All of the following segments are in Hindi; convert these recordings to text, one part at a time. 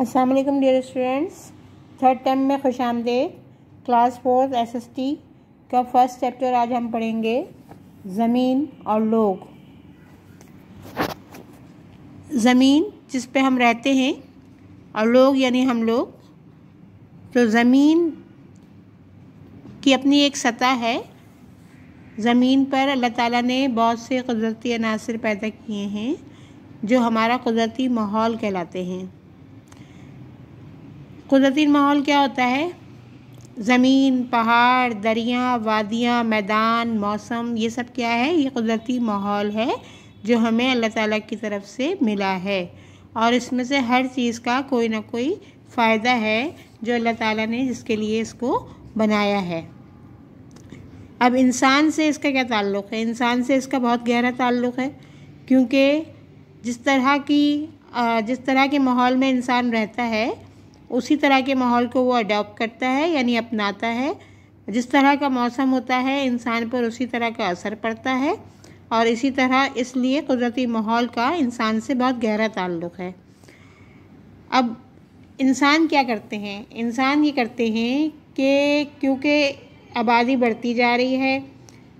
Aslam dear students third term में खुश आमदेद class fourth S S T का फर्स्ट चैप्टर आज हम पढ़ेंगे ज़मीन और लोग ज़मीन जिस पे हम रहते हैं और लोग यानी हम लोग तो ज़मीन की अपनी एक सतह है ज़मीन पर अल्लाह ताला ने बहुत से कुदरती अनासर पैदा किए हैं जो हमारा कुदरती माहौल कहलाते हैं कुदरती माहौल क्या होता है ज़मीन पहाड़ दरिया वादियाँ मैदान मौसम ये सब क्या है ये कुदरती माहौल है जो हमें अल्लाह ताला की तरफ से मिला है और इसमें से हर चीज़ का कोई ना कोई फ़ायदा है जो अल्लाह ताला ने जिसके लिए इसको बनाया है अब इंसान से इसका क्या ताल्लुक़ है इंसान से इसका बहुत गहरा ताल्लुक़ है क्योंकि जिस तरह की जिस तरह के माहौल में इंसान रहता है उसी तरह के माहौल को वो अडॉप्ट करता है यानी अपनाता है जिस तरह का मौसम होता है इंसान पर उसी तरह का असर पड़ता है और इसी तरह इसलिए कुदरती माहौल का इंसान से बहुत गहरा ताल्लुक़ है अब इंसान क्या करते हैं इंसान ये करते हैं कि क्योंकि आबादी बढ़ती जा रही है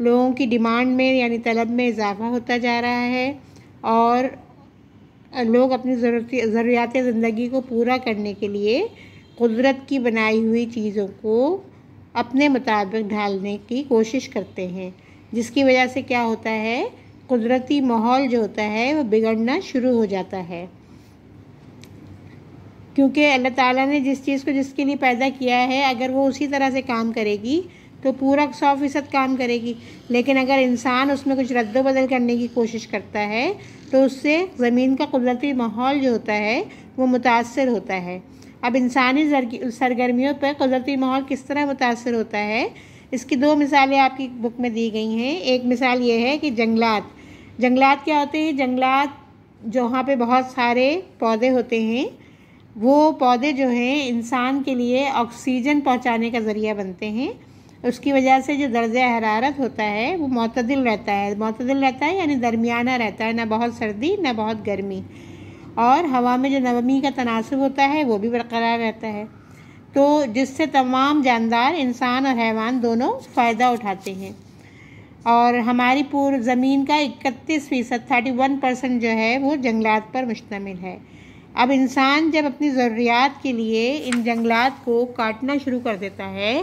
लोगों की डिमांड में यानी तलब में इजाफ़ा होता जा रहा है और लोग अपनी ज़रूरत ज़रूरियात ज़िंदगी को पूरा करने के लिए कुदरत की बनाई हुई चीज़ों को अपने मुताबिक ढालने की कोशिश करते हैं जिसकी वजह से क्या होता है कुदरती माहौल जो होता है वो बिगड़ना शुरू हो जाता है क्योंकि अल्लाह ताला ने जिस चीज़ को जिसके लिए पैदा किया है अगर वो उसी तरह से काम करेगी तो पूरा सौ फीसद काम करेगी लेकिन अगर इंसान उसमें कुछ रद्द बदल करने की कोशिश करता है तो उससे ज़मीन का कुदरती माहौल जो होता है वो मुतासर होता है अब इंसानी सरगर्मियों पर कुदरती माहौल किस तरह मुतासर होता है इसकी दो मिसालें आपकी बुक में दी गई हैं एक मिसाल ये है कि जंगलात जंगलात क्या होते हैं जंगलात जो वहाँ पे बहुत सारे पौधे होते हैं वो पौधे जो हैं इंसान के लिए ऑक्सीजन पहुँचाने का ज़रिया बनते हैं उसकी वजह से जो दर्ज हरारत होता है वो मतदिल रहता है मतदिल रहता है यानी दरमियाना रहता है ना बहुत सर्दी ना बहुत गर्मी और हवा में जो नवमी का तनासब होता है वो भी बरकरार रहता है तो जिससे तमाम जानदार इंसान और हैवान दोनों फ़ायदा उठाते हैं और हमारी पूर्व ज़मीन का इकतीस फ़ीसद थर्टी वन परसेंट जो है वो जंगलात पर मुश्तमिल है अब इंसान जब अपनी ज़रूरियात के लिए इन जंगलात को काटना शुरू कर देता है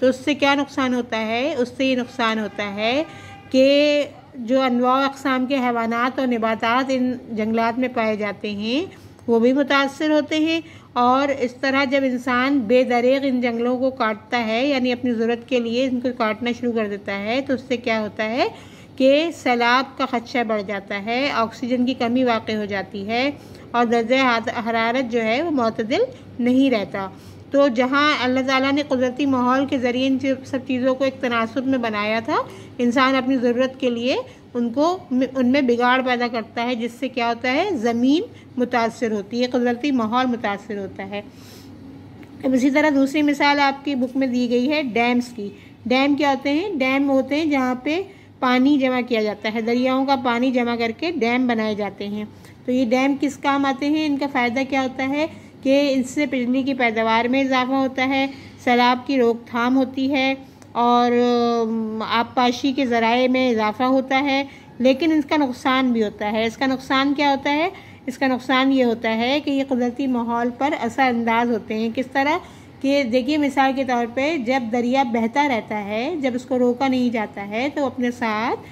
तो उससे क्या नुकसान होता है उससे ये नुकसान होता है कि जो अनवा अकसाम के हैवानात और नबातात इन जंगलात में पाए जाते हैं वो भी मुतासर होते हैं और इस तरह जब इंसान बेदरेग इन जंगलों को काटता है यानी अपनी ज़रूरत के लिए इनको काटना शुरू कर देता है तो उससे क्या होता है कि सैलाब का खदशा बढ़ जाता है ऑक्सीजन की कमी वाक़ हो जाती है और दर्ज हरारत जो है वो मतदिल नहीं रहता तो जहाँ अल्लाह ताला ने कुदरती माहौल के ज़रिए इन सब चीज़ों को एक तनासब में बनाया था इंसान अपनी ज़रूरत के लिए उनको उनमें बिगाड़ पैदा करता है जिससे क्या होता है ज़मीन मुतासर होती है कुदरती माहौल मुतासर होता है अब इसी तरह दूसरी मिसाल आपकी बुक में दी गई है डैम्स की डैम क्या होते हैं डैम होते हैं जहाँ पे पानी जमा किया जाता है दरियाओं का पानी जमा करके डैम बनाए जाते हैं तो ये डैम किस काम आते हैं इनका फ़ायदा क्या होता है कि इससे बिजली की पैदावार में इजाफा होता है सैलाब की रोकथाम होती है और आबपाशी के ज़रा में इजाफा होता है लेकिन इसका नुकसान भी होता है इसका नुकसान क्या होता है इसका नुकसान ये होता है कि ये कुदरती माहौल पर असरअंदाज होते हैं किस तरह कि देखिए मिसाल के तौर पे जब दरिया बहता रहता है जब उसको रोका नहीं जाता है तो अपने साथ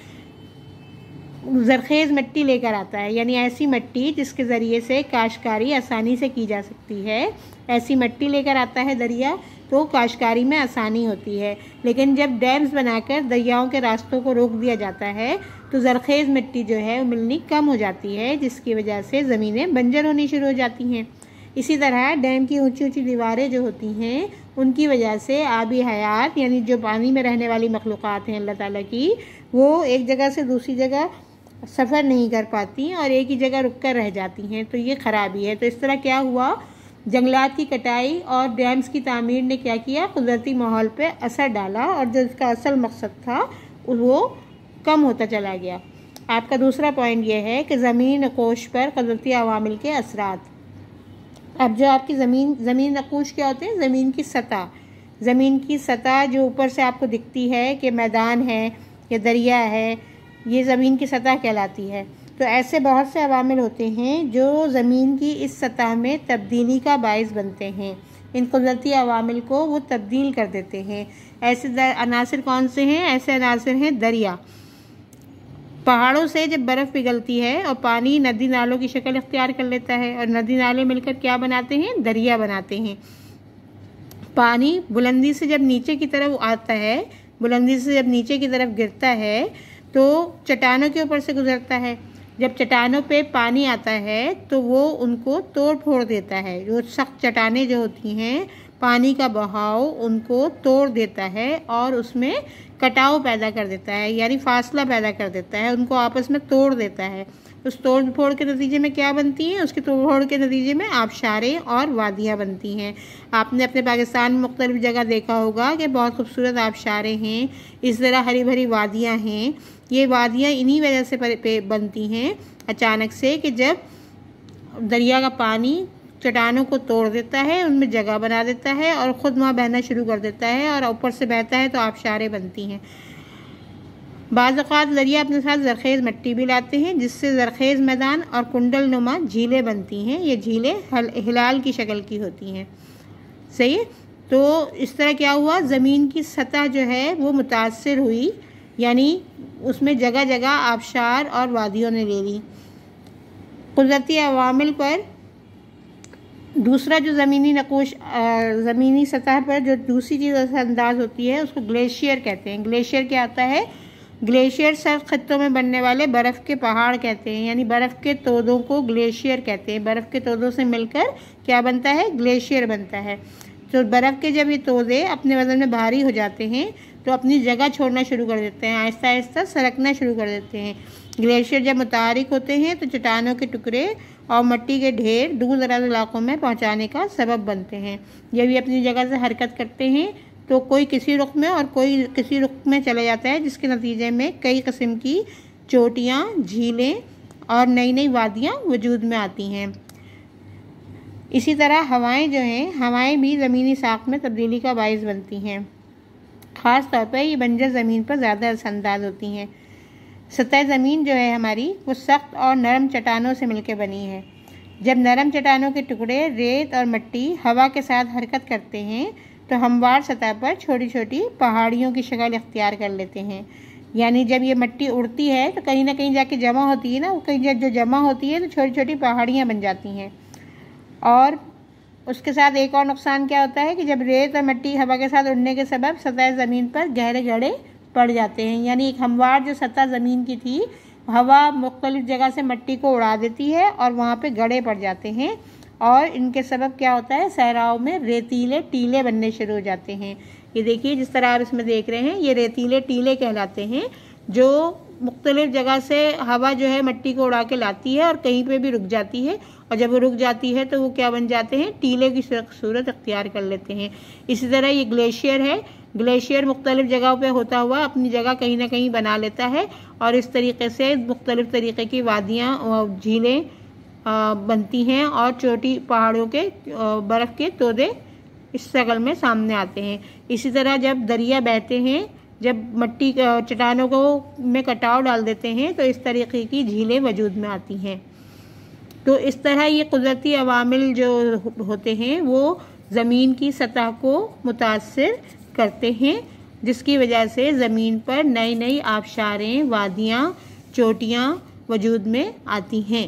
जरखेज़ मिट्टी लेकर आता है यानी ऐसी मिट्टी जिसके ज़रिए से काशकारी आसानी से की जा सकती है ऐसी मिट्टी लेकर आता है दरिया तो काशकारी में आसानी होती है लेकिन जब डैम्स बनाकर दरियाओं के रास्तों को रोक दिया जाता है तो जरखेज़ मिट्टी जो है मिलनी कम हो जाती है जिसकी वजह से ज़मीनें बंजर होनी शुरू हो जाती हैं इसी तरह डैम की ऊंची ऊंची दीवारें जो होती हैं उनकी वजह से आबी हयात यानी जो पानी में रहने वाली मखलूक़ात हैं अल्लाह ताली की वो एक जगह से दूसरी जगह सफ़र नहीं कर पाती और एक ही जगह रुक कर रह जाती हैं तो ये ख़राबी है तो इस तरह क्या हुआ जंगलात की कटाई और डैम्स की तमीर ने क्या किया कुदरती माहौल पर असर डाला और जो इसका असल मकसद था वो कम होता चला गया आपका दूसरा पॉइंट यह है कि ज़मीन नकोश पर कुदरती अवामिल के असरात अब जो आपकी ज़मीन ज़मीन नकोश क्या होते हैं ज़मीन की सतह ज़मीन की सतह जो ऊपर से आपको दिखती है कि मैदान है या दरिया है ये ज़मीन की सतह कहलाती है तो ऐसे बहुत से अवामिल होते हैं जो ज़मीन की इस सतह में तब्दीली का बायस बनते हैं इन कुदरती अवामिल को वो तब्दील कर देते हैं ऐसे अनासर कौन से हैं ऐसे अनासर हैं दरिया पहाड़ों से जब बर्फ़ पिघलती है और पानी नदी नालों की शक्ल अख्तियार कर लेता है और नदी नाले मिलकर क्या बनाते हैं दरिया बनाते हैं पानी बुलंदी से जब नीचे की तरफ आता है बुलंदी से जब नीचे की तरफ गिरता है तो चट्टानों के ऊपर से गुजरता है जब चट्टानों पे पानी आता है तो वो उनको तोड़ फोड़ देता है जो सख्त चट्टानें जो होती हैं पानी का बहाव उनको तोड़ देता है और उसमें कटाव पैदा कर देता है यानी फासला पैदा कर देता है उनको आपस में तोड़ देता है उस तोड़ फोड़ के नतीजे में क्या बनती हैं उसके तोड़ फोड़ के नतीजे में आबशारें और वादियाँ बनती हैं आपने अपने पाकिस्तान में मुख्तलिफ़ जगह देखा होगा कि बहुत खूबसूरत आबशारें हैं इस तरह हरी भरी वादियाँ हैं ये वादियाँ इन्हीं वजह से पर, पे बनती हैं अचानक से कि जब दरिया का पानी चट्टानों को तोड़ देता है उनमें जगह बना देता है और ख़ुद वहाँ बहना शुरू कर देता है और ऊपर से बहता है तो आबशारें बनती हैं बाज़ात दरिया अपने साथ जरखेज़ मिट्टी भी लाते हैं जिससे जरखेज़ मैदान और कुंडल नुमा झीलें बनती हैं ये झीलें हल हिलाल की शक्ल की होती हैं सही तो इस तरह क्या हुआ ज़मीन की सतह जो है वो मुतासर हुई यानी उसमें जगह जगह आबशार और वादियों ने ले ली कुदरती अवामिल पर दूसरा जो ज़मीनी नकोश ज़मीनी सतह पर जो दूसरी चीज़ अंदाज होती है उसको ग्लेशियर कहते हैं ग्लेशियर क्या आता है ग्लेशियर सर खत्तों में बनने वाले बर्फ़ के पहाड़ कहते हैं यानी बर्फ़ के तोदों को ग्लेशियर कहते हैं बर्फ़ के तोदों से मिलकर क्या बनता है ग्लेशियर बनता है तो बर्फ़ के जब ये तोज़े अपने वज़न में भारी हो जाते हैं तो अपनी जगह छोड़ना शुरू कर देते हैं आहिस्ता आहिस्ता सरकना शुरू कर देते हैं ग्लेशियर जब मुतारक होते हैं तो चट्टानों के टुकड़े और मट्टी के ढेर दूर दराज इलाकों में पहुंचाने का सबब बनते हैं जब ये अपनी जगह से हरकत करते हैं तो कोई किसी रुख में और कोई किसी रुख में चला जाता है जिसके नतीजे में कई कस्म की चोटियाँ झीलें और नई नई वादियाँ वजूद में आती हैं इसी तरह हवाएं जो हैं हवाएं भी ज़मीनी साख में तब्दीली का बायस बनती हैं ख़ास तौर पर ये बंजर ज़मीन पर ज़्यादा असरअंदाज होती हैं सतह ज़मीन जो है हमारी वो सख्त और नरम चट्टानों से मिलकर बनी है जब नरम चट्टानों के टुकड़े रेत और मिट्टी हवा के साथ हरकत करते हैं तो हमवार सतह पर छोटी छोटी पहाड़ियों की शक्ल इख्तियार कर लेते हैं यानी जब ये मिट्टी उड़ती है तो कहीं ना कहीं जाके जमा होती है ना कहीं जब जो जमा होती है तो छोटी छोटी पहाड़ियाँ बन जाती हैं और उसके साथ एक और नुकसान क्या होता है कि जब रेत और मिट्टी हवा के साथ उड़ने के सबब सतह ज़मीन पर गहरे गहरे पड़ जाते हैं यानी एक हमवार जो सतह ज़मीन की थी हवा मुख्तलिफ जगह से मिट्टी को उड़ा देती है और वहाँ पे गड़े पड़ जाते हैं और इनके सबब क्या होता है सहराओं में रेतीले टीले बनने शुरू हो जाते हैं ये देखिए जिस तरह आप इसमें देख रहे हैं ये रेतीले टीले कहलाते हैं जो मुख्तलिफ जगह से हवा जो है मिट्टी को उड़ा के लाती है और कहीं पर भी रुक जाती है और जब वो रुक जाती है तो वो क्या बन जाते हैं टीले की सूरत अख्तियार कर लेते हैं इसी तरह ये ग्लेशियर है ग्लेशियर मुख्तलिफ जगहों पे होता हुआ अपनी जगह कहीं ना कहीं बना लेता है और इस तरीके से मुख्तलिफ तरीके की वादियाँ झीलें बनती हैं और चोटी पहाड़ों के बर्फ़ के तोदे इस शक्ल में सामने आते हैं इसी तरह जब दरिया बहते हैं जब मट्टी चट्टानों को में कटाव डाल देते हैं तो इस तरीके की झीलें वजूद में आती हैं तो इस तरह ये कुदरती अवामिल जो होते हैं वो ज़मीन की सतह को मुतासर करते हैं जिसकी वजह से ज़मीन पर नई नई आबशारें वादियाँ चोटियाँ वजूद में आती हैं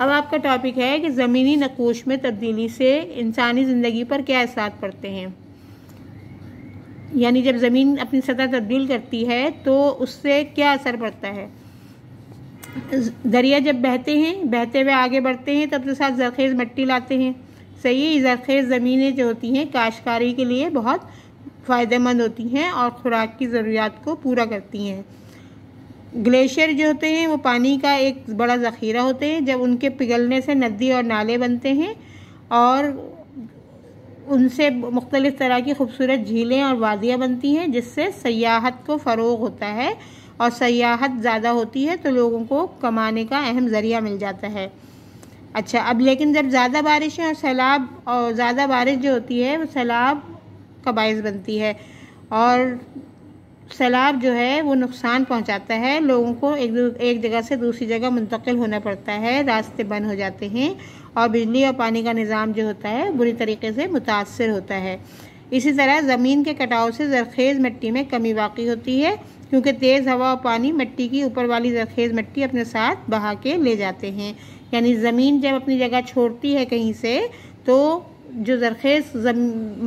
अब आपका टॉपिक है कि ज़मीनी नकोश में तब्दीली से इंसानी ज़िंदगी पर क्या असर पड़ते हैं यानी जब ज़मीन अपनी सतह तब्दील करती है तो उससे क्या असर पड़ता है दरिया जब बहते हैं बहते हुए आगे बढ़ते हैं तब अपने तो साथ जरखेज़ मिट्टी लाते हैं सही है जरखेज़ ज़मीनें जो होती हैं काशकारी के लिए बहुत फ़ायदेमंद होती हैं और ख़ुराक की ज़रूरियात को पूरा करती हैं ग्लेशियर जो होते हैं वो पानी का एक बड़ा ज़ख़ीरा होते हैं जब उनके पिघलने से नदी और नाले बनते हैं और उनसे मुख्तलिफ़ तरह की खूबसूरत झीलें और वादियाँ बनती हैं जिससे सयाहत को फ़रोग होता है और सयाहत ज़्यादा होती है तो लोगों को कमाने का अहम ज़रिया मिल जाता है अच्छा अब लेकिन जब ज़्यादा बारिशें और सैलाब और ज़्यादा बारिश जो होती है वो सैलाब का बायस बनती है और सैलाब जो है वो नुकसान पहुंचाता है लोगों को एक एक जगह से दूसरी जगह मुंतकिल होना पड़ता है रास्ते बंद हो जाते हैं और बिजली और पानी का निज़ाम जो होता है बुरी तरीके से मुतासर होता है इसी तरह ज़मीन के कटाव से जरखेज़ मिट्टी में कमी वाकई होती है क्योंकि तेज़ हवा और पानी मिट्टी की ऊपर वाली जरखेज़ मिट्टी अपने साथ बहा के ले जाते हैं यानी ज़मीन जब अपनी जगह छोड़ती है कहीं से तो जो जरखेज़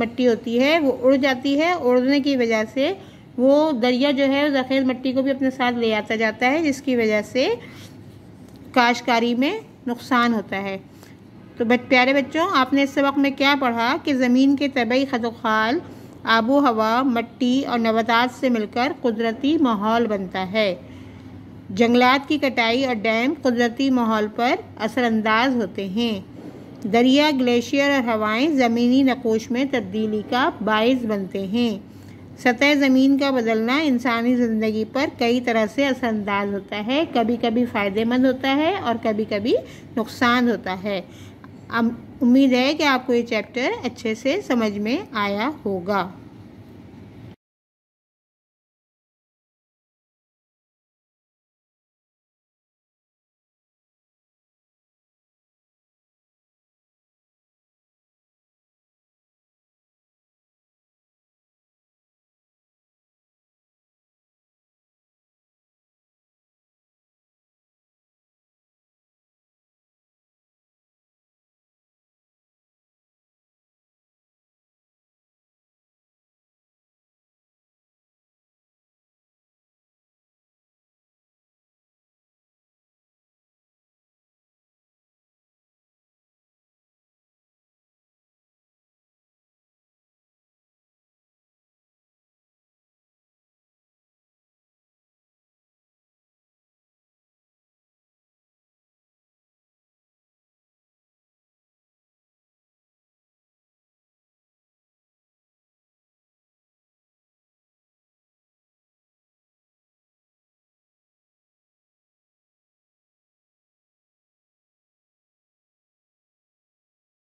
मिट्टी होती है वो उड़ जाती है उड़ने की वजह से वो दरिया जो है जरखेज़ मिट्टी को भी अपने साथ ले आता जाता है जिसकी वजह से काशकारी में नुकसान होता है तो बच प्यारे बच्चों आपने इस सबक में क्या पढ़ा कि ज़मीन के तबई खदोखाल आबो हवा मट्टी और नवातात से मिलकर कुदरती माहौल बनता है जंगलात की कटाई और डैम कुदरती माहौल पर असरअंदाज होते हैं दरिया ग्लेशियर और हवाएं ज़मीनी नकोश में तब्दीली का बायस बनते हैं सतह ज़मीन का बदलना इंसानी ज़िंदगी पर कई तरह से असरअंदाज होता है कभी कभी फ़ायदेमंद होता है और कभी कभी नुकसान होता है अब उम्मीद है कि आपको ये चैप्टर अच्छे से समझ में आया होगा